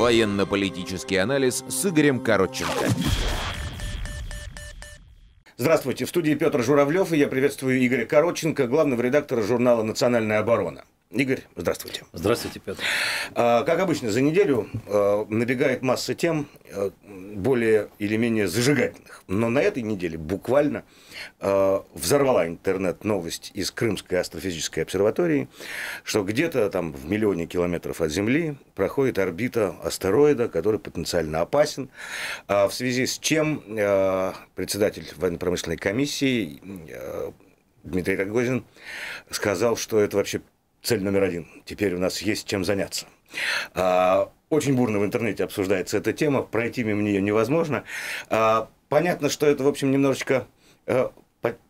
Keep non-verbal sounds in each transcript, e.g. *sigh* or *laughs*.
Военно-политический анализ с Игорем Коротченко. Здравствуйте, в студии Петр Журавлев, и я приветствую Игоря Коротченко, главного редактора журнала «Национальная оборона». Игорь, здравствуйте. Здравствуйте, Петр. А, как обычно, за неделю а, набегает масса тем а, более или менее зажигательных. Но на этой неделе буквально взорвала интернет новость из Крымской астрофизической обсерватории, что где-то там в миллионе километров от Земли проходит орбита астероида, который потенциально опасен, в связи с чем председатель военно-промышленной комиссии Дмитрий Рогозин сказал, что это вообще цель номер один. Теперь у нас есть чем заняться. А, очень бурно в интернете обсуждается эта тема, пройти мимо нее невозможно. А, понятно, что это, в общем, немножечко э,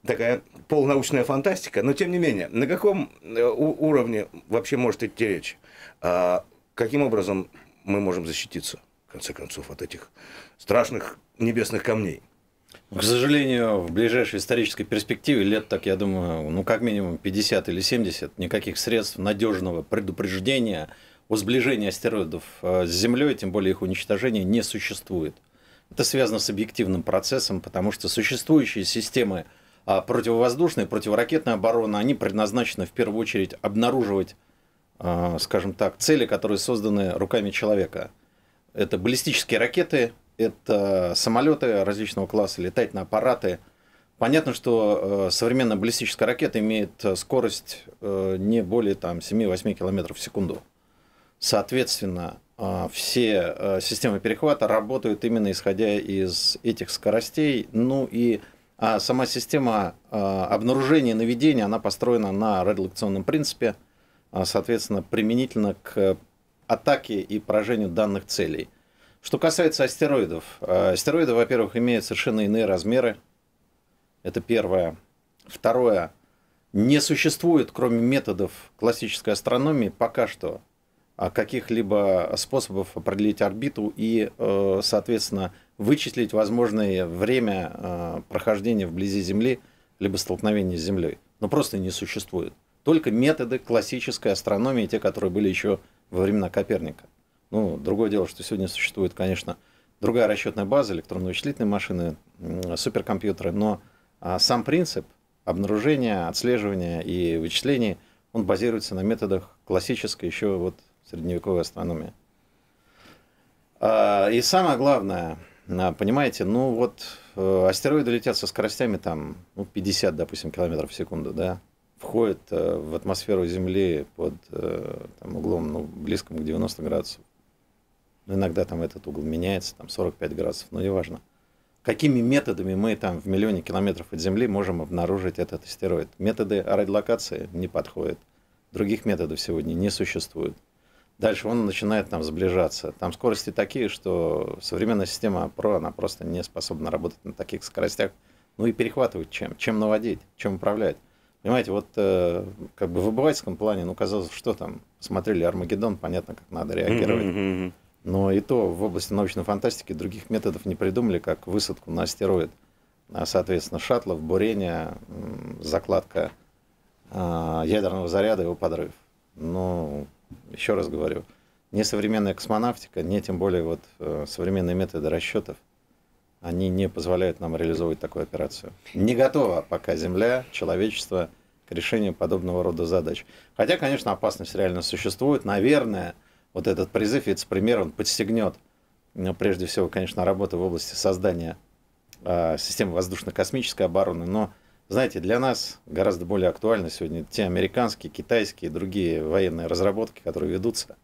такая полнаучная фантастика, но тем не менее, на каком э, уровне вообще может идти речь? А, каким образом мы можем защититься, в конце концов, от этих страшных небесных камней? К сожалению, в ближайшей исторической перспективе лет, так я думаю, ну как минимум 50 или 70, никаких средств надежного предупреждения о сближении астероидов э, с Землей, тем более их уничтожения, не существует. Это связано с объективным процессом, потому что существующие системы а, противовоздушной, противоракетной обороны, они предназначены в первую очередь обнаруживать, э, скажем так, цели, которые созданы руками человека. Это баллистические ракеты, это самолеты различного класса, летательные аппараты. Понятно, что э, современная баллистическая ракета имеет э, скорость э, не более там, 7-8 км в секунду. Соответственно, э, все э, системы перехвата работают именно исходя из этих скоростей. Ну и а сама система э, обнаружения и наведения, она построена на радиолокационном принципе, э, соответственно, применительно к атаке и поражению данных целей – что касается астероидов. А, астероиды, во-первых, имеют совершенно иные размеры. Это первое. Второе. Не существует, кроме методов классической астрономии, пока что а каких-либо способов определить орбиту и, э, соответственно, вычислить возможное время э, прохождения вблизи Земли, либо столкновения с Землей. Но просто не существует. Только методы классической астрономии, те, которые были еще во времена Коперника. Ну, другое дело, что сегодня существует, конечно, другая расчетная база, электронные вычислительные машины, суперкомпьютеры, но а, сам принцип обнаружения, отслеживания и вычислений, он базируется на методах классической еще вот средневековой астрономии. А, и самое главное, а, понимаете, ну вот э, астероиды летят со скоростями там ну, 50, допустим, километров в секунду, да, входят э, в атмосферу Земли под э, там, углом ну, близким к 90 градусов. Ну, иногда там этот угол меняется, там 45 градусов, но неважно. Какими методами мы там в миллионе километров от Земли можем обнаружить этот астероид? Методы радиолокации не подходят. Других методов сегодня не существует. Дальше он начинает там сближаться. Там скорости такие, что современная система ПРО, она просто не способна работать на таких скоростях. Ну и перехватывать чем? Чем наводить? Чем управлять? Понимаете, вот э, как бы в обывательском плане, ну казалось, что там, смотрели Армагеддон, понятно, как надо реагировать. Но и то в области научной фантастики других методов не придумали, как высадку на астероид. А, соответственно, шаттлов, бурение, закладка а, ядерного заряда, его подрыв. Но, еще раз говорю, не современная космонавтика, не тем более вот э, современные методы расчетов, они не позволяют нам реализовывать такую операцию. Не готова пока Земля, человечество к решению подобного рода задач. Хотя, конечно, опасность реально существует. Наверное, вот этот призыв вице-премьера, он подстегнет, ну, прежде всего, конечно, работу в области создания э, системы воздушно-космической обороны, но, знаете, для нас гораздо более актуальны сегодня те американские, китайские и другие военные разработки, которые ведутся.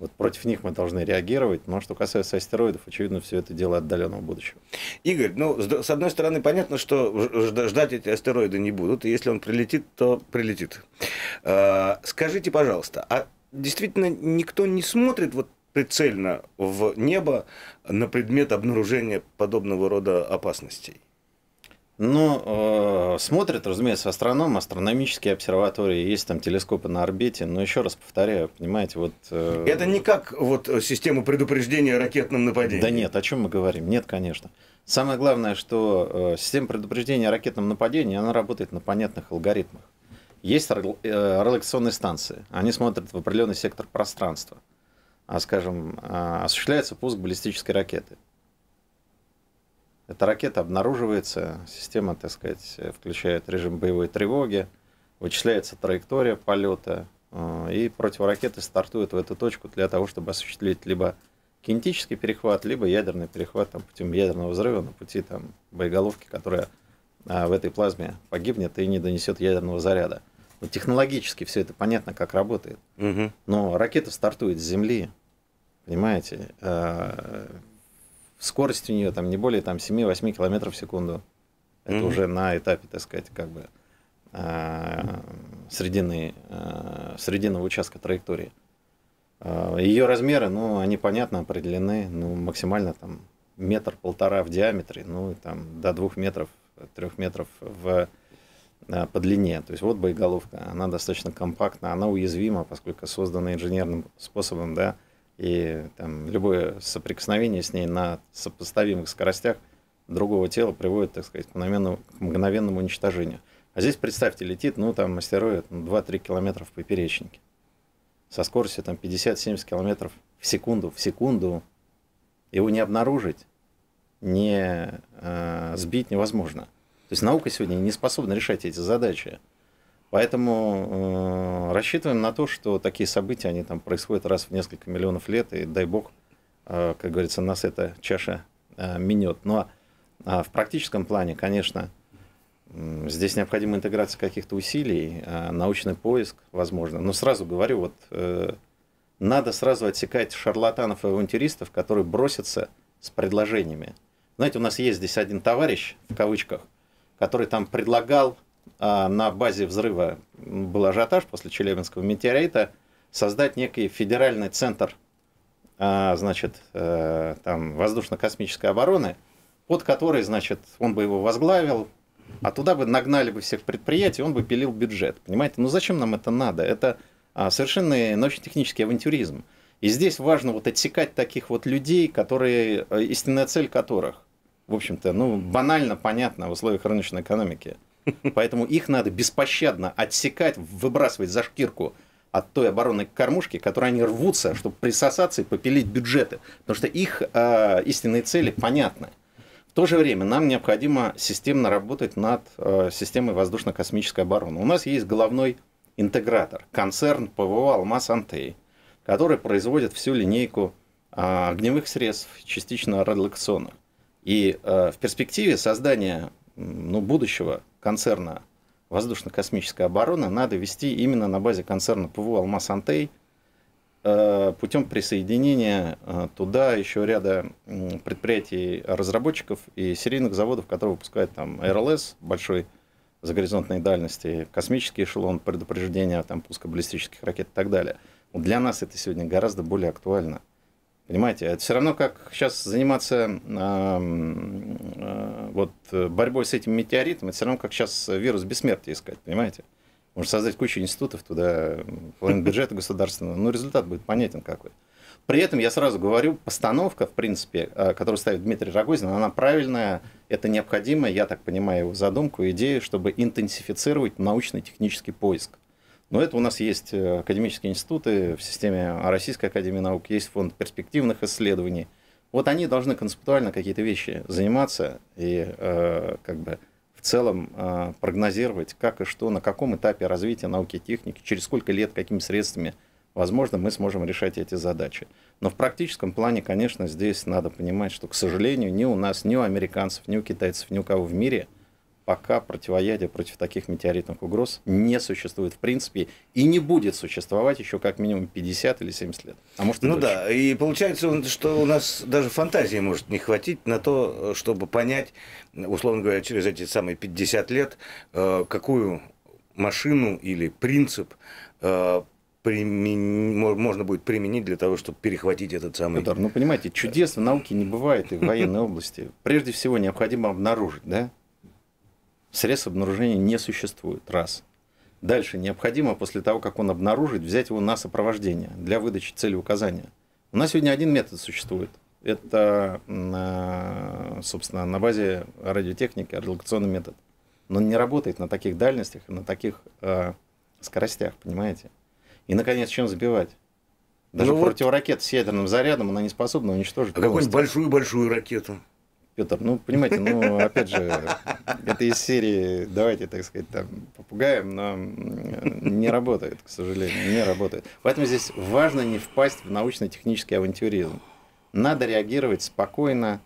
Вот против них мы должны реагировать. Но что касается астероидов, очевидно, все это дело отдаленного будущего. Игорь, ну, с одной стороны, понятно, что ждать эти астероиды не будут. И если он прилетит, то прилетит. А, скажите, пожалуйста, а действительно никто не смотрит вот прицельно в небо на предмет обнаружения подобного рода опасностей. Ну, э, смотрят, разумеется, астроном, астрономические обсерватории, есть там телескопы на орбите, но еще раз повторяю, понимаете, вот... Э, Это не как вот система предупреждения о ракетном нападении. Да нет, о чем мы говорим? Нет, конечно. Самое главное, что э, система предупреждения о ракетном нападении, она работает на понятных алгоритмах. Есть э, релаксационные станции. Они смотрят в определенный сектор пространства. А, скажем, а, осуществляется пуск баллистической ракеты. Эта ракета обнаруживается, система, так сказать, включает режим боевой тревоги, вычисляется траектория полета, э, и противоракеты стартуют в эту точку для того, чтобы осуществить либо кинетический перехват, либо ядерный перехват там, путем ядерного взрыва на пути там, боеголовки, которая а, в этой плазме погибнет и не донесет ядерного заряда. Вот технологически все это понятно, как работает. Угу. Но ракета стартует с Земли, понимаете? Э, скорость у нее там не более там, 7-8 километров в секунду. Это угу. уже на этапе, так сказать, как бы э, средины, э, срединного участка траектории. Ее размеры, ну, они понятно определены, ну, максимально там метр-полтора в диаметре, ну, там до двух метров, трех метров в Э, по длине. То есть вот боеголовка, она достаточно компактна, она уязвима, поскольку создана инженерным способом, да, и там, любое соприкосновение с ней на сопоставимых скоростях другого тела приводит, так сказать, к мгновенному, к мгновенному уничтожению. А здесь, представьте, летит, ну, там, астероид ну, 2-3 километра в поперечнике. Со скоростью, там, 50-70 километров в секунду. В секунду его не обнаружить, не э, сбить невозможно есть наука сегодня не способна решать эти задачи. Поэтому э, рассчитываем на то, что такие события, они там происходят раз в несколько миллионов лет, и дай бог, э, как говорится, нас эта чаша э, минет. Но ну, э, а, а в практическом плане, конечно, э, здесь необходима интеграция каких-то усилий, э, научный поиск, возможно. Но сразу говорю, вот э, надо сразу отсекать шарлатанов и авантюристов, которые бросятся с предложениями. Знаете, у нас есть здесь один товарищ, в кавычках, который там предлагал а, на базе взрыва, был ажиотаж после Челябинского метеорита, создать некий федеральный центр а, значит, э, там, воздушно-космической обороны, под который, значит, он бы его возглавил, а туда бы нагнали бы всех предприятий, он бы пилил бюджет. Понимаете, ну зачем нам это надо? Это а, совершенно научно-технический авантюризм. И здесь важно вот отсекать таких вот людей, которые, э, истинная цель которых в общем-то, ну, банально понятно в условиях рыночной экономики. Поэтому их надо беспощадно отсекать, выбрасывать за шкирку от той оборонной кормушки, которой они рвутся, чтобы присосаться и попилить бюджеты. Потому что их э, истинные цели понятны. В то же время нам необходимо системно работать над э, системой воздушно-космической обороны. У нас есть головной интегратор, концерн ПВО «Алмаз Антей», который производит всю линейку э, огневых средств, частично радиолокационных. И э, в перспективе создания ну, будущего концерна воздушно космической обороны надо вести именно на базе концерна ПВО «Алмаз-Антей», э, путем присоединения э, туда еще ряда предприятий разработчиков и серийных заводов, которые выпускают там РЛС большой за горизонтной дальности, космический эшелон предупреждения там, пуска баллистических ракет и так далее. Для нас это сегодня гораздо более актуально. Понимаете, это все равно как сейчас заниматься э, э, вот, борьбой с этим метеоритом, это все равно как сейчас вирус бессмертия искать, понимаете? Можно создать кучу институтов туда, половину *laughs* бюджета государственного, но ну, результат будет понятен какой. При этом я сразу говорю, постановка, в принципе, э, которую ставит Дмитрий Рогозин, она правильная, это необходимо, я так понимаю его задумку, идею, чтобы интенсифицировать научно-технический поиск. Но это у нас есть э, академические институты в системе Российской Академии Наук, есть фонд перспективных исследований. Вот они должны концептуально какие-то вещи заниматься и э, как бы в целом э, прогнозировать, как и что, на каком этапе развития науки и техники, через сколько лет, какими средствами, возможно, мы сможем решать эти задачи. Но в практическом плане, конечно, здесь надо понимать, что, к сожалению, ни у нас, ни у американцев, ни у китайцев, ни у кого в мире – пока противоядия против таких метеоритных угроз не существует в принципе и не будет существовать еще как минимум 50 или 70 лет. А может, ну дольше. да, и получается, что у нас даже фантазии может не хватить на то, чтобы понять, условно говоря, через эти самые 50 лет, э, какую машину или принцип э, примен... можно будет применить для того, чтобы перехватить этот самый... Федор, ну понимаете, чудес в науке не бывает и в военной *laughs* области. Прежде всего необходимо обнаружить, да? Средств обнаружения не существует. Раз. Дальше необходимо после того, как он обнаружит, взять его на сопровождение для выдачи цели указания. У нас сегодня один метод существует. Это, э, собственно, на базе радиотехники радиолокационный метод. Но он не работает на таких дальностях на таких э, скоростях, понимаете? И, наконец, чем забивать? Даже ну противоракета вот... с ядерным зарядом она не способна уничтожить. А какую-нибудь большую-большую ракету. Петр, ну, понимаете, ну, опять же, это из серии, давайте, так сказать, там, попугаем, но не работает, к сожалению, не работает. Поэтому здесь важно не впасть в научно-технический авантюризм. Надо реагировать спокойно,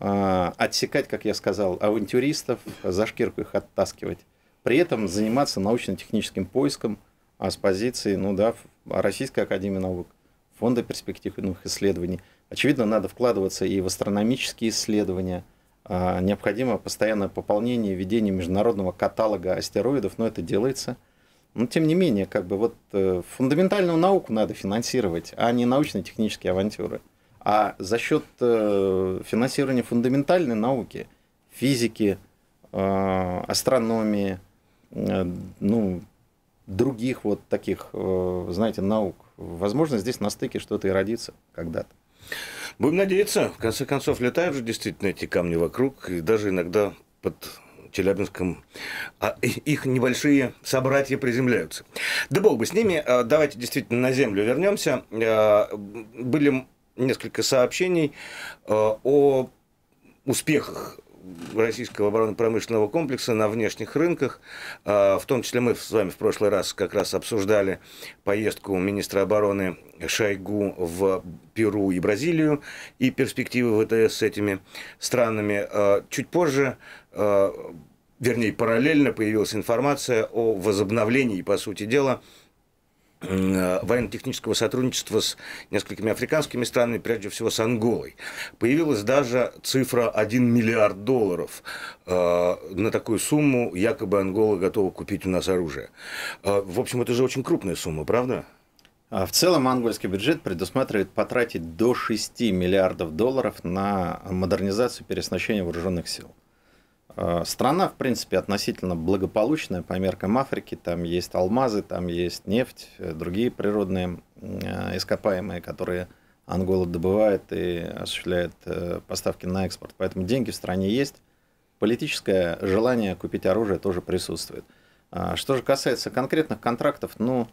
а, отсекать, как я сказал, авантюристов, за шкирку их оттаскивать. При этом заниматься научно-техническим поиском а с позиции, ну да, Российской Академии Наук, Фонда перспективных ну, исследований – Очевидно, надо вкладываться и в астрономические исследования. А, необходимо постоянное пополнение, ведение международного каталога астероидов, но это делается. Но тем не менее, как бы вот э, фундаментальную науку надо финансировать, а не научно-технические авантюры. А за счет э, финансирования фундаментальной науки, физики, а, астрономии, э, ну, других вот таких, знаете, наук, возможно, здесь на стыке что-то и родится когда-то. Будем надеяться. В конце концов, летают же действительно эти камни вокруг, и даже иногда под Челябинском а их небольшие собратья приземляются. Да бог бы с ними. А, давайте действительно на землю вернемся. А, были несколько сообщений а, о успехах российского оборонно-промышленного комплекса на внешних рынках. А, в том числе мы с вами в прошлый раз как раз обсуждали поездку министра обороны Шойгу в Перу и Бразилию и перспективы ВТС с этими странами. А, чуть позже а, вернее, параллельно появилась информация о возобновлении, по сути дела, Э, военно-технического сотрудничества с несколькими африканскими странами, прежде всего с Анголой. Появилась даже цифра 1 миллиард долларов. Э, на такую сумму якобы Ангола готова купить у нас оружие. Э, в общем, это же очень крупная сумма, правда? А в целом ангольский бюджет предусматривает потратить до 6 миллиардов долларов на модернизацию и переоснащение вооруженных сил. Э, страна, в принципе, относительно благополучная по меркам Африки. Там есть алмазы, там есть нефть, э, другие природные э, ископаемые, которые Ангола добывает и осуществляет поставки на экспорт. Поэтому деньги в стране есть. Политическое желание купить оружие тоже присутствует. А, что же касается конкретных контрактов, ну,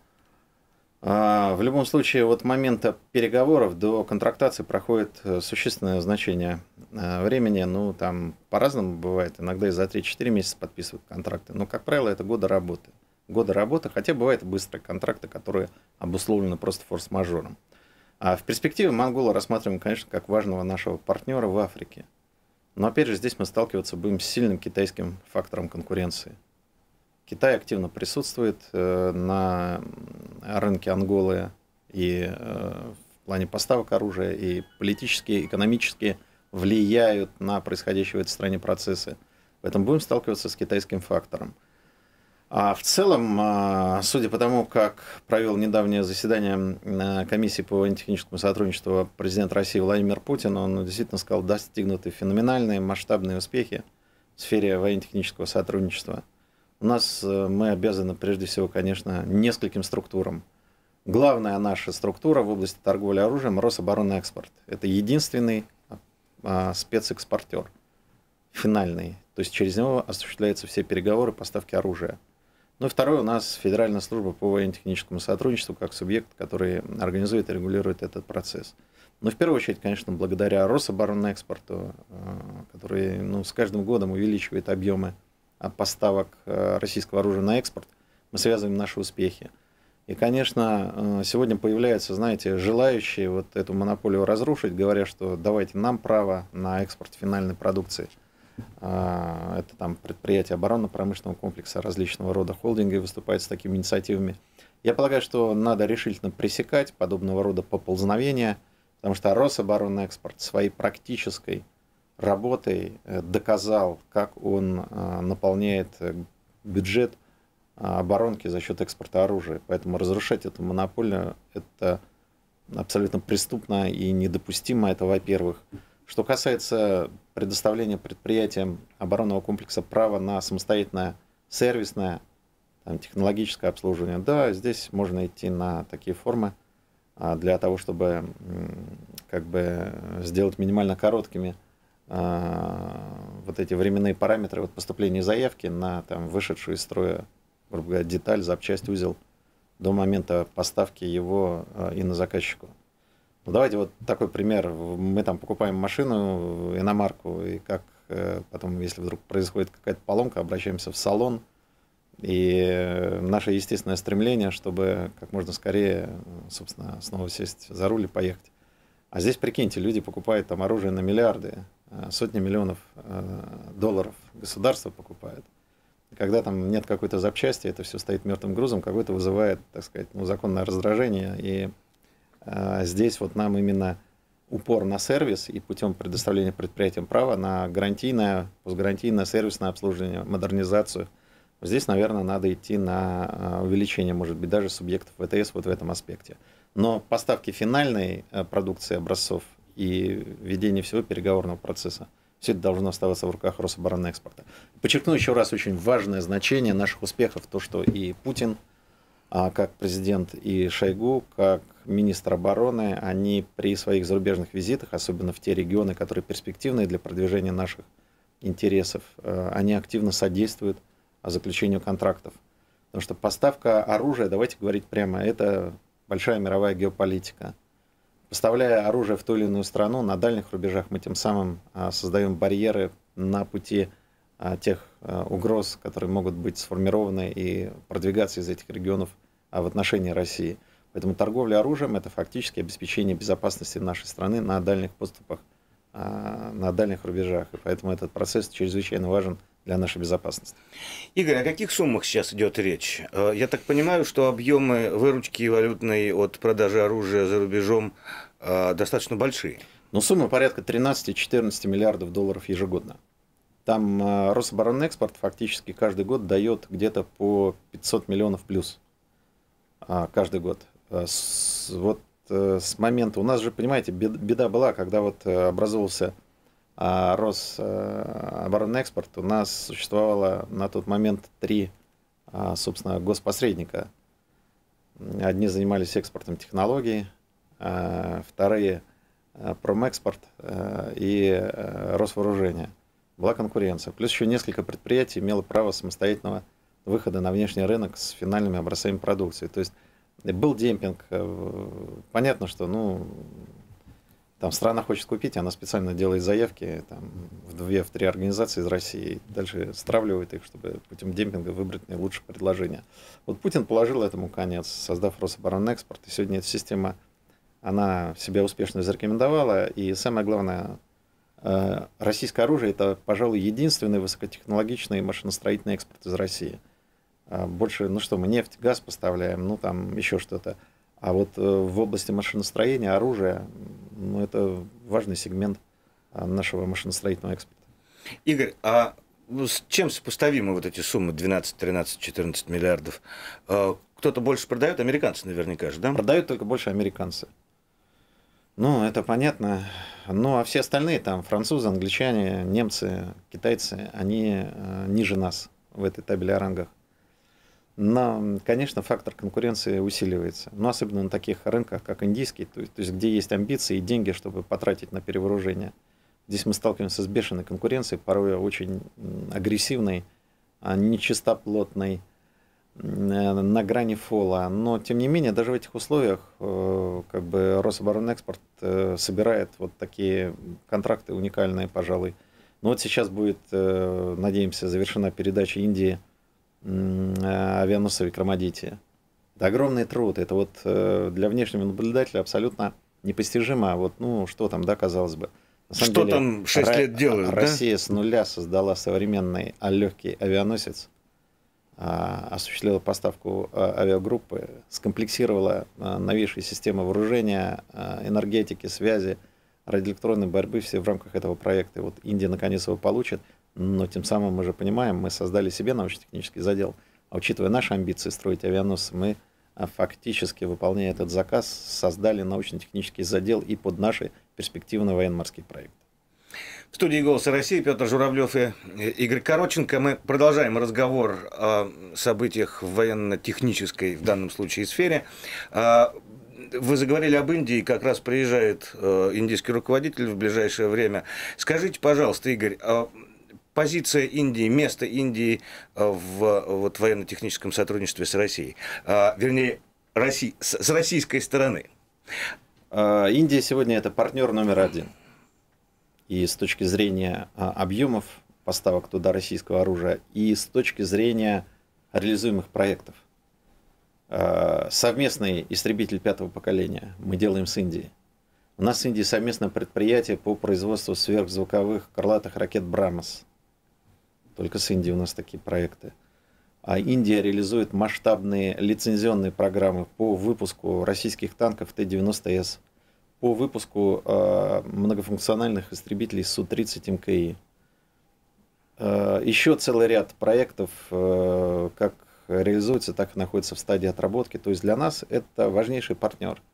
а, в любом случае, вот момента переговоров до контрактации проходит э, существенное значение э, времени. Ну, там по-разному бывает. Иногда и за 3-4 месяца подписывают контракты. Но, как правило, это годы работы. Годы работы, хотя бывают быстрые контракты, которые обусловлены просто форс-мажором. А в перспективе Монголы рассматриваем, конечно, как важного нашего партнера в Африке. Но опять же, здесь мы сталкиваться будем с сильным китайским фактором конкуренции. Китай активно присутствует э, на рынке Анголы и э, в плане поставок оружия, и политические, экономически влияют на происходящие в этой стране процессы. Поэтому будем сталкиваться с китайским фактором. А в целом, э, судя по тому, как провел недавнее заседание комиссии по военно-техническому сотрудничеству президент России Владимир Путин, он действительно сказал, достигнуты феноменальные масштабные успехи в сфере военно-технического сотрудничества – у нас э, мы обязаны прежде всего, конечно, нескольким структурам. Главная наша структура в области торговли оружием – Рособоронэкспорт. Это единственный а, спецэкспортер финальный. То есть через него осуществляются все переговоры поставки оружия. Ну и второе у нас Федеральная служба по военно-техническому сотрудничеству как субъект, который организует и регулирует этот процесс. Но ну, в первую очередь, конечно, благодаря Рособоронэкспорту, э, который ну, с каждым годом увеличивает объемы поставок э, российского оружия на экспорт, мы связываем наши успехи. И, конечно, э, сегодня появляются, знаете, желающие вот эту монополию разрушить, говоря, что давайте нам право на экспорт финальной продукции. А, это там предприятие оборонно-промышленного комплекса, различного рода холдинги выступает с такими инициативами. Я полагаю, что надо решительно пресекать подобного рода поползновения, потому что Рособоронэкспорт своей практической работой э, доказал, как он э, наполняет э, бюджет оборонки за счет экспорта оружия. Поэтому разрушать эту монополию – это абсолютно преступно и недопустимо, это во-первых. Что касается предоставления предприятиям оборонного комплекса права на самостоятельное сервисное там, технологическое обслуживание, да, здесь можно идти на такие формы а, для того, чтобы как бы сделать минимально короткими Э, вот эти временные параметры вот поступления заявки на там, вышедшую из строя, грубо говоря, деталь, запчасть, узел до момента поставки его э, и на заказчику. Ну, давайте вот такой пример. Мы там покупаем машину, э, иномарку, и как потом, если вдруг происходит какая-то поломка, обращаемся в салон. И наше естественное стремление, чтобы как можно скорее, собственно, снова сесть за руль и поехать. А здесь, прикиньте, люди покупают там оружие на миллиарды, Э, сотни миллионов э, долларов государство покупает. Когда там нет какой-то запчасти, это все стоит мертвым грузом, какое-то вызывает, так сказать, ну, законное раздражение. И а, здесь вот нам именно упор на сервис и путем предоставления предприятиям права на гарантийное, постгарантийное сервисное обслуживание, модернизацию. Здесь, наверное, надо идти на увеличение, может быть, даже субъектов ВТС вот в этом аспекте. Но поставки финальной продукции образцов и ведение всего переговорного процесса. Все это должно оставаться в руках Рособоронэкспорта. Подчеркну еще раз очень важное значение наших успехов, то, что и Путин, а как президент и Шойгу, как министр обороны, они при своих зарубежных визитах, особенно в те регионы, которые перспективны для продвижения наших интересов, э, они активно содействуют заключению контрактов. Потому что поставка оружия, давайте говорить прямо, это большая мировая геополитика – поставляя оружие в ту или иную страну, на дальних рубежах мы тем самым а, создаем барьеры на пути а, тех а, угроз, которые могут быть сформированы и продвигаться из этих регионов в отношении России. Поэтому торговля оружием – это фактически обеспечение безопасности нашей страны на дальних поступах, на дальних рубежах. И поэтому этот процесс чрезвычайно важен для нашей безопасности. Игорь, о каких суммах сейчас идет речь? Э, я так понимаю, что объемы выручки валютной от продажи оружия за рубежом э, достаточно большие. Ну, сумма порядка 13-14 миллиардов долларов ежегодно. Там э, Рособоронэкспорт фактически каждый год дает где-то по 500 миллионов плюс каждый год. С, вот с момента, у нас же, понимаете, беда была, когда вот образовался а Рособоронэкспорт а, у нас существовало на тот момент три, а, собственно, госпосредника. Одни занимались экспортом технологий, а, вторые – промэкспорт и Росвооружение. Была конкуренция. Плюс еще несколько предприятий имело право самостоятельного выхода на внешний рынок с финальными образцами продукции. То есть был демпинг. Э, понятно, что ну, там страна хочет купить, она специально делает заявки там, в две, в три организации из России, дальше стравливает их, чтобы путем демпинга выбрать наилучшее предложение. Вот Путин положил этому конец, создав Рособоронэкспорт, и сегодня эта система, она себя успешно зарекомендовала, и самое главное, э, российское оружие – это, пожалуй, единственный высокотехнологичный машиностроительный экспорт из России. Э, больше, ну что, мы нефть, газ поставляем, ну там еще что-то. А вот э, в области машиностроения оружия ну это важный сегмент а, нашего машиностроительного экспорта. Игорь, а ну, с чем сопоставимы вот эти суммы 12, 13, 14 миллиардов? А, кто-то больше продает, американцы наверняка же, да? Продают только больше американцы. Ну, это понятно. Ну, а все остальные там, французы, англичане, немцы, китайцы, они э, ниже нас в этой табеле о рангах на, конечно, фактор конкуренции усиливается. Но особенно на таких рынках, как индийский, то есть, то есть где есть амбиции и деньги, чтобы потратить на перевооружение. Здесь мы сталкиваемся с бешеной конкуренцией, порой очень агрессивной, а, нечистоплотной, на грани фола. Но, тем не менее, даже в этих условиях э, как бы Рособоронэкспорт э, собирает вот такие контракты уникальные, пожалуй. Но вот сейчас будет, э, надеемся, завершена передача Индии – Э, Венуса Викрамадити. Это огромный труд. Это вот э, для внешнего наблюдателя абсолютно непостижимо. Вот, ну, что там, да, казалось бы. На самом что деле, там 6 лет делают, Россия да? с нуля создала современный а легкий авианосец, осуществила поставку а, авиагруппы, скомплексировала а, новейшие системы вооружения, а, энергетики, связи, радиоэлектронной борьбы, все в рамках этого проекта. И вот Индия наконец его получит но тем самым мы же понимаем, мы создали себе научно-технический задел. А учитывая наши амбиции строить авианосцы, мы а, фактически, выполняя этот заказ, создали научно-технический задел и под наши перспективные военно-морские проекты. В студии «Голоса России» Петр Журавлев и э, Игорь Короченко. Мы продолжаем разговор о событиях в военно-технической, в данном случае, сфере. А, вы заговорили об Индии, как раз приезжает э, индийский руководитель в ближайшее время. Скажите, пожалуйста, Игорь, а позиция Индии, место Индии э, в вот, военно-техническом сотрудничестве с Россией? А, вернее, Росси... с российской стороны. А, Индия сегодня это партнер номер один. И с точки зрения а, объемов поставок туда российского оружия, и с точки зрения реализуемых проектов. Совместный истребитель пятого поколения мы делаем с Индией. У нас с Индией совместное предприятие по производству сверхзвуковых крылатых ракет «Брамос». Только с Индией у нас такие проекты. А Индия реализует масштабные лицензионные программы по выпуску российских танков Т-90С, по выпуску э, многофункциональных истребителей Су-30 МКИ. Э, еще целый ряд проектов, э, как реализуется, так и находится в стадии отработки. То есть для нас это важнейший партнер –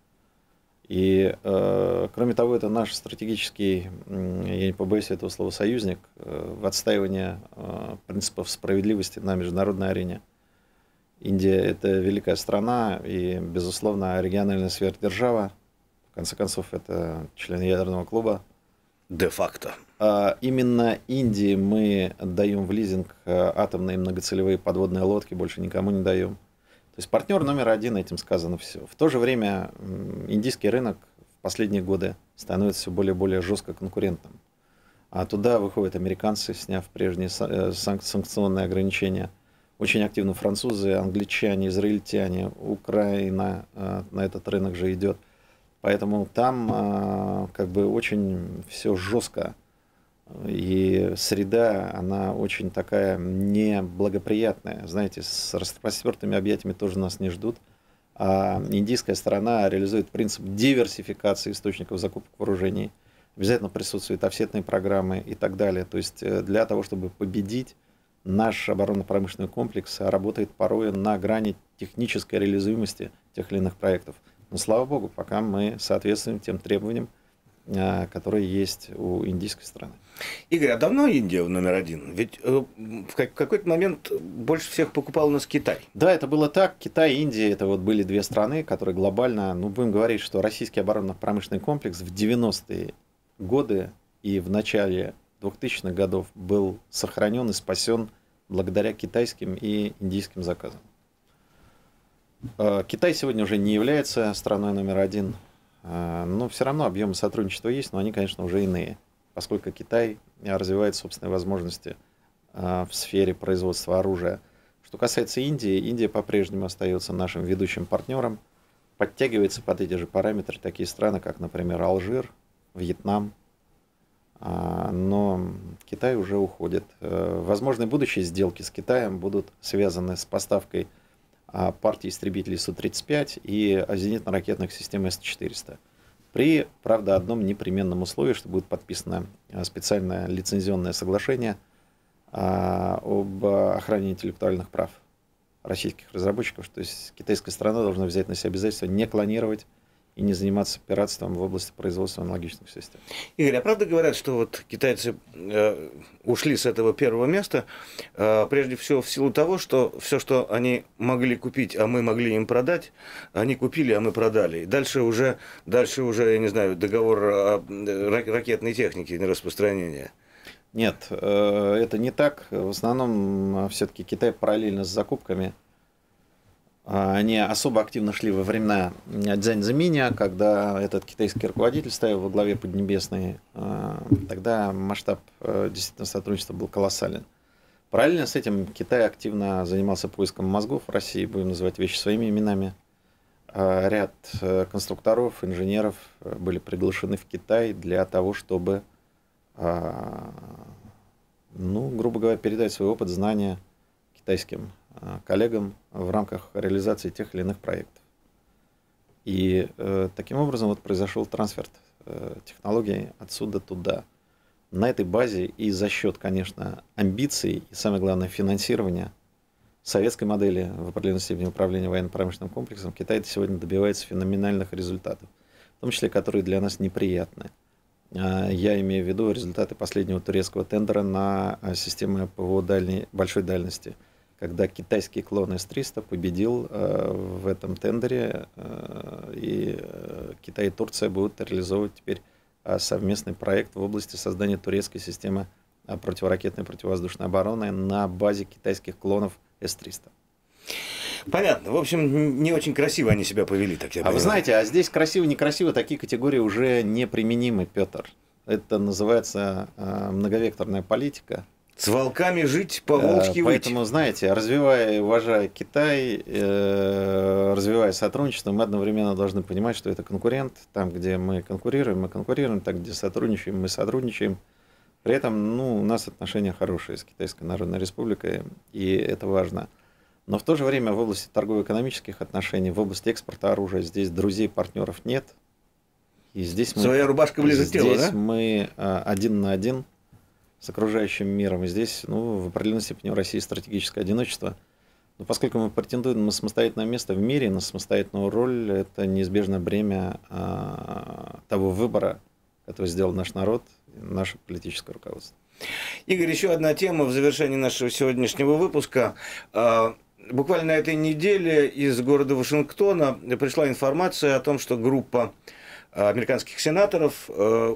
и, э, кроме того, это наш стратегический, я не побоюсь этого слова, союзник э, в отстаивании э, принципов справедливости на международной арене. Индия – это великая страна и, безусловно, региональная сверхдержава. В конце концов, это член ядерного клуба. Де-факто. Э, именно Индии мы даем в лизинг э, атомные многоцелевые подводные лодки, больше никому не даем. То есть партнер номер один, этим сказано все. В то же время индийский рынок в последние годы становится все более и более жестко конкурентным. А туда выходят американцы, сняв прежние э, санкционные ограничения. Очень активно французы, англичане, израильтяне, Украина э, на этот рынок же идет. Поэтому там э, как бы очень все жестко и среда, она очень такая неблагоприятная. Знаете, с распростертыми объятиями тоже нас не ждут. А индийская сторона реализует принцип диверсификации источников закупок вооружений. Обязательно присутствуют офсетные программы и так далее. То есть э, для того, чтобы победить, наш оборонно-промышленный комплекс работает порой на грани технической реализуемости тех или иных проектов. Но слава богу, пока мы соответствуем тем требованиям, а, которые есть у индийской страны. Игорь, а давно Индия номер один? Ведь э, в какой-то момент больше всех покупал у нас Китай. Да, это было так. Китай и Индия – это вот были две страны, которые глобально, ну, будем говорить, что российский оборонно-промышленный комплекс в 90-е годы и в начале 2000-х годов был сохранен и спасен благодаря китайским и индийским заказам. Э, Китай сегодня уже не является страной номер один – Э, но все равно объемы сотрудничества есть, но они, конечно, уже иные, поскольку Китай развивает собственные возможности э, в сфере производства оружия. Что касается Индии, Индия по-прежнему остается нашим ведущим партнером, подтягиваются под эти же параметры такие страны, как, например, Алжир, Вьетнам. Э, но Китай уже уходит. Возможные будущие сделки с Китаем будут связаны с поставкой – а партии истребителей Су-35 и зенитно-ракетных систем С-400. При, правда, одном непременном условии, что будет подписано э, специальное лицензионное соглашение а, об охране интеллектуальных прав российских разработчиков, то есть китайская страна должна взять на себя обязательство не клонировать и не заниматься пиратством в области производства аналогичных систем. Игорь, а правда говорят, что вот китайцы э, ушли с этого первого места, э, прежде всего в силу того, что все, что они могли купить, а мы могли им продать, они купили, а мы продали. И дальше уже, дальше уже, я не знаю, договор о э, ракетной технике на распространение. Нет, э, это не так. В основном э, все-таки Китай параллельно с закупками – а, они особо активно шли во времена э, Дзянь-Заминя, когда этот китайский руководитель стоял во главе Поднебесной. А, тогда масштаб э, действительно сотрудничества был колоссален. Параллельно с этим Китай активно занимался поиском мозгов в России, будем называть вещи своими именами. А, ряд э, конструкторов, инженеров были приглашены в Китай для того, чтобы, ну, грубо говоря, передать свой опыт, знания китайским Э, коллегам в рамках реализации тех или иных проектов. И э, таким образом вот произошел трансфер э, технологий отсюда туда. На этой базе и за счет, конечно, амбиций и, самое главное, финансирования советской модели в определенной степени управления военно-промышленным комплексом Китай сегодня добивается феноменальных результатов, в том числе, которые для нас неприятны. А, я имею в виду результаты последнего турецкого тендера на э, системы ПВО дальней, большой дальности – когда китайский клон С-300 победил э, в этом тендере, э, и э, Китай и Турция будут реализовывать теперь э, совместный проект в области создания турецкой системы э, противоракетной и противовоздушной обороны на базе китайских клонов С-300. Понятно. В общем, не очень красиво они себя повели, так я понимаю. А вы знаете, а здесь красиво-некрасиво такие категории уже неприменимы, Петр. Это называется э, многовекторная политика. С волками жить, по э, выйти. Поэтому, знаете, развивая и уважая Китай, э, развивая сотрудничество, мы одновременно должны понимать, что это конкурент. Там, где мы конкурируем, мы конкурируем. Там, где сотрудничаем, мы сотрудничаем. При этом ну, у нас отношения хорошие с Китайской Народной Республикой, и это важно. Но в то же время в области торгово-экономических отношений, в области экспорта оружия здесь друзей, партнеров нет. И здесь мы, Своя рубашка ближе здесь тела, да? Здесь мы э, один на один с окружающим миром. И здесь, ну, в определенной степени у России стратегическое одиночество. Но поскольку мы претендуем на самостоятельное место в мире, на самостоятельную роль, это неизбежное бремя а, того выбора, который сделал наш народ, наше политическое руководство. Игорь, еще одна тема в завершении нашего сегодняшнего выпуска. А, буквально на этой неделе из города Вашингтона пришла информация о том, что группа Э, американских сенаторов э,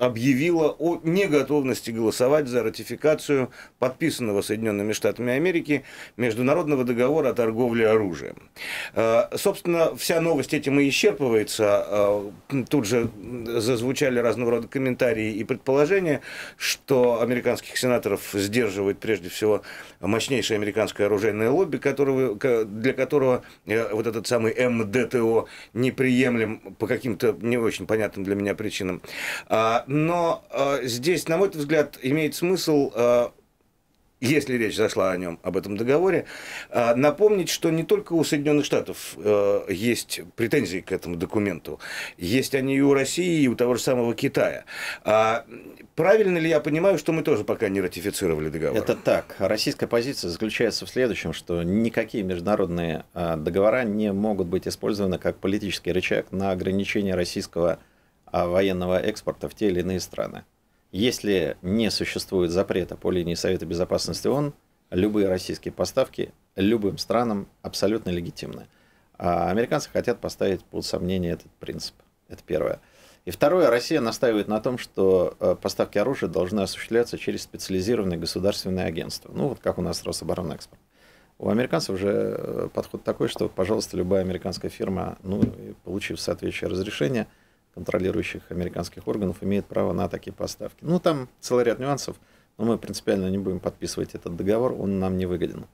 объявила о неготовности голосовать за ратификацию подписанного Соединенными Штатами Америки Международного договора о торговле оружием. Э, собственно, вся новость этим и исчерпывается. Тут же зазвучали разного рода комментарии и предположения, что американских сенаторов сдерживает прежде всего мощнейшее американское оружейное лобби, которого, для которого вот этот самый МДТО неприемлем по каким каким-то не очень понятным для меня причинам. А, но а, здесь, на мой взгляд, имеет смысл а, если речь зашла о нем, об этом договоре, а, напомнить, что не только у Соединенных Штатов э, есть претензии к этому документу, есть они и у России, и у того же самого Китая. А, правильно ли я понимаю, что мы тоже пока не ратифицировали договор? Это так. Российская позиция заключается в следующем, что никакие международные а, договора не могут быть использованы как политический рычаг на ограничение российского военного экспорта в те или иные страны. Если не существует запрета по линии Совета Безопасности ООН, любые российские поставки любым странам абсолютно легитимны. А американцы хотят поставить под сомнение этот принцип. Это первое. И второе, Россия настаивает на том, что э, поставки оружия должны осуществляться через специализированные государственные агентства. Ну, вот как у нас Рособоронэкспорт. У американцев уже э, подход такой, что, пожалуйста, любая американская фирма, ну, получив соответствующее разрешение – контролирующих американских органов имеет право на такие поставки. Ну, там целый ряд нюансов, но мы принципиально не будем подписывать этот договор, он нам не выгоден.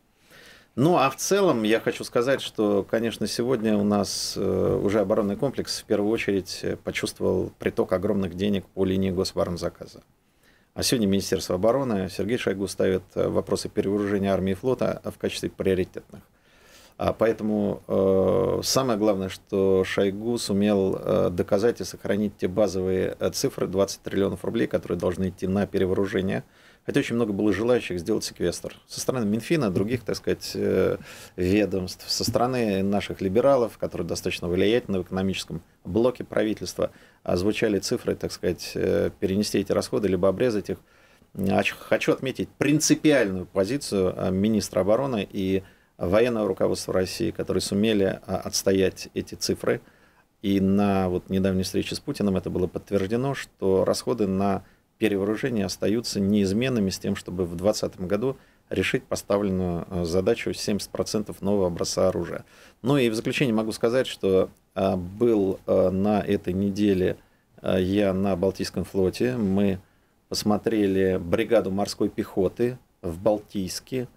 Ну, а в целом я хочу сказать, что, конечно, сегодня у нас э, уже оборонный комплекс в первую очередь э, почувствовал приток огромных денег по линии госвармзаказа. А сегодня Министерство обороны, Сергей Шойгу ставит э, вопросы перевооружения армии и флота а в качестве приоритетных а, Поэтому э, самое главное, что Шойгу сумел э, доказать и сохранить те базовые э, цифры 20 триллионов рублей, которые должны идти на перевооружение. Хотя очень много было желающих сделать секвестр. Со стороны Минфина, других, так сказать, ведомств, со стороны наших либералов, которые достаточно влиятельны в экономическом блоке правительства, а звучали цифры, так сказать, перенести эти расходы, либо обрезать их. А хочу отметить принципиальную позицию министра обороны и министра военного руководства России, которые сумели а, отстоять эти цифры. И на вот недавней встрече с Путиным это было подтверждено, что расходы на перевооружение остаются неизменными с тем, чтобы в 2020 году решить поставленную а, задачу 70% нового образца оружия. Ну и в заключение могу сказать, что а, был на этой неделе я на Балтийском флоте. Мы посмотрели бригаду морской пехоты в Балтийске.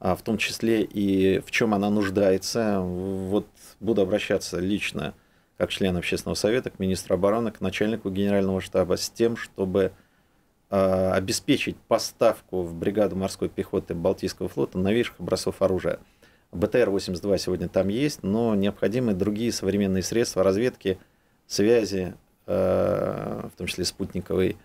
А, в том числе и в чем она нуждается. Вот буду обращаться лично как член общественного совета, к министру обороны, к начальнику генерального штаба с тем, чтобы а, обеспечить поставку в бригаду морской пехоты Балтийского флота новейших образцов оружия. БТР-82 сегодня там есть, но необходимы другие современные средства разведки, связи, а, в том числе спутниковой,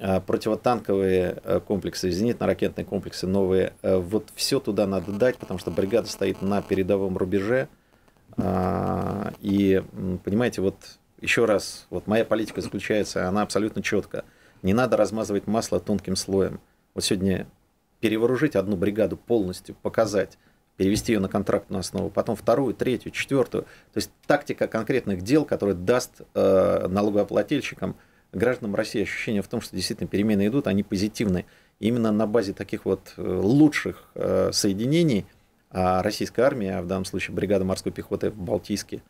а, противотанковые э, комплексы, зенитно-ракетные комплексы новые, э, вот все туда надо дать, потому что бригада стоит на передовом рубеже. А, и, понимаете, вот еще раз, вот моя политика заключается, она абсолютно четко. Не надо размазывать масло тонким слоем. Вот сегодня перевооружить одну бригаду полностью, показать, перевести ее на контрактную основу, потом вторую, третью, четвертую. То есть тактика конкретных дел, которая даст э, налогоплательщикам – гражданам России ощущение в том, что действительно перемены идут, они позитивны. И именно на базе таких вот э, лучших э, соединений а российская армия, а в данном случае бригада морской пехоты в Балтийске,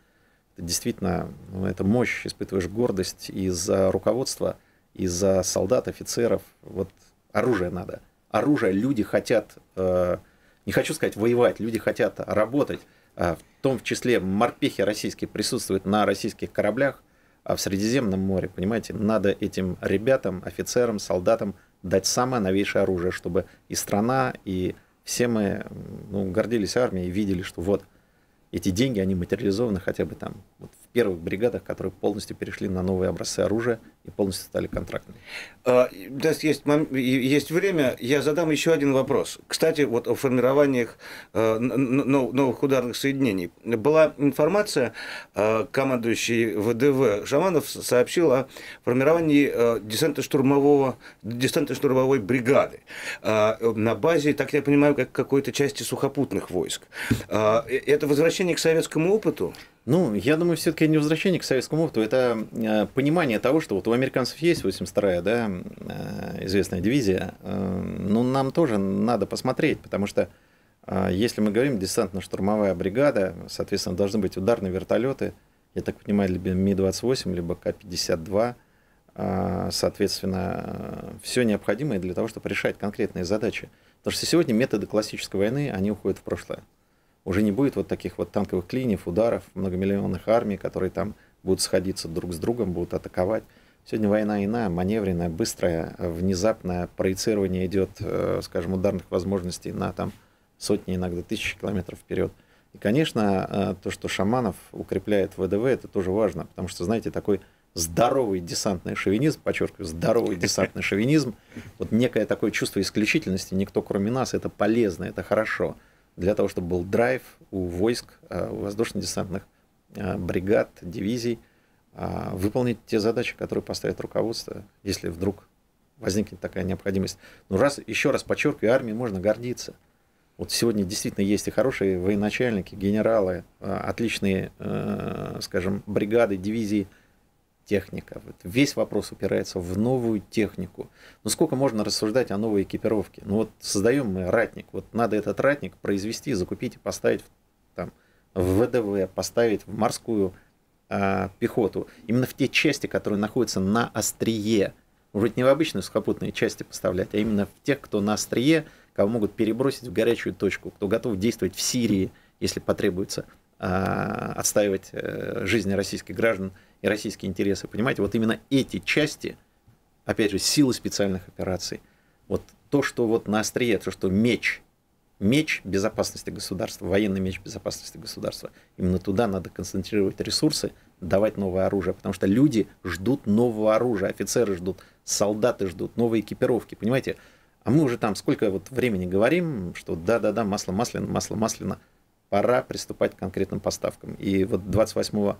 это действительно, ну, это мощь, испытываешь гордость из за руководства, из за солдат, офицеров. Вот оружие надо. Оружие люди хотят, э, не хочу сказать воевать, люди хотят работать. А в том числе морпехи российские присутствуют на российских кораблях – а в Средиземном море, понимаете, надо этим ребятам, офицерам, солдатам дать самое новейшее оружие, чтобы и страна, и все мы ну, гордились армией и видели, что вот эти деньги, они материализованы хотя бы там вот первых бригадах, которые полностью перешли на новые образцы оружия и полностью стали контрактными. А, да, есть, есть время. Я задам еще один вопрос. Кстати, вот о формированиях э, новых ударных соединений. Была информация, э, командующий ВДВ Шаманов сообщил о формировании э, десантно-штурмового, десантно-штурмовой бригады на базе, так я понимаю, как какой-то части сухопутных войск. Это возвращение к советскому опыту? Ну, я думаю, все-таки не возвращение к советскому опыту, это э, понимание того, что вот у американцев есть 82-я, да, э, известная дивизия, э, но нам тоже надо посмотреть, потому что если мы говорим десантно-штурмовая бригада, соответственно, должны быть ударные вертолеты, я так понимаю, либо Ми-28, либо К-52, соответственно, все необходимое для того, чтобы решать конкретные задачи. Потому что сегодня методы классической войны, они уходят в прошлое уже не будет вот таких вот танковых клиньев, ударов, многомиллионных армий, которые там будут сходиться друг с другом, будут атаковать. Сегодня война иная, маневренная, быстрая, внезапное проецирование идет, э, скажем, ударных возможностей на там сотни, иногда тысячи километров вперед. И, конечно, э, то, что Шаманов укрепляет ВДВ, это тоже важно, потому что, знаете, такой здоровый десантный шовинизм, подчеркиваю, здоровый десантный шовинизм, вот некое такое чувство исключительности, никто кроме нас, это полезно, это хорошо для того, чтобы был драйв у войск, э, у воздушно-десантных э, бригад, дивизий, э, выполнить те задачи, которые поставит руководство, если вдруг возникнет такая необходимость. Но ну, раз, еще раз подчеркиваю, армии можно гордиться. Вот сегодня действительно есть и хорошие военачальники, генералы, отличные, скажем, бригады, дивизии – техника. Вот весь вопрос упирается в новую технику. но ну, сколько можно рассуждать о новой экипировке? Ну вот создаем мы ратник, вот надо этот ратник произвести, закупить и поставить там, в ВДВ, поставить в морскую э, пехоту. Именно в те части, которые находятся на острие. Уже не в обычные сухопутные части поставлять, а именно в тех, кто на острие, кого могут перебросить в горячую точку, кто готов действовать в Сирии, если потребуется, а, отстаивать э, жизни российских граждан и российские интересы. Понимаете, вот именно эти части, опять же, силы специальных операций, вот то, что вот на острие, то, что меч, меч безопасности государства, военный меч безопасности государства, именно туда надо концентрировать ресурсы, давать новое оружие, потому что люди ждут нового оружия, офицеры ждут, солдаты ждут, новой экипировки, понимаете? А мы уже там сколько вот времени говорим, что да-да-да, масло масляно, масло масляно, пора приступать к конкретным поставкам. И вот 28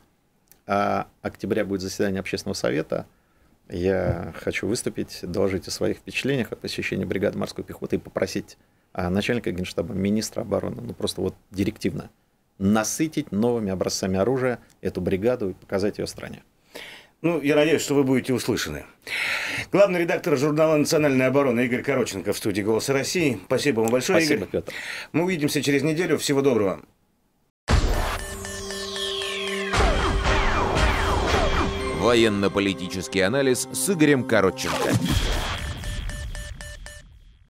а октября будет заседание общественного совета. Я хочу выступить, доложить о своих впечатлениях от посещения бригады морской пехоты и попросить а, начальника генштаба, министра обороны, ну просто вот директивно, насытить новыми образцами оружия эту бригаду и показать ее стране. Ну, я надеюсь, что вы будете услышаны. Главный редактор журнала «Национальная оборона» Игорь Короченко в студии «Голоса России». Спасибо вам большое, Спасибо, Игорь. Петр. Мы увидимся через неделю. Всего доброго. Военно-политический анализ с Игорем Коротченко.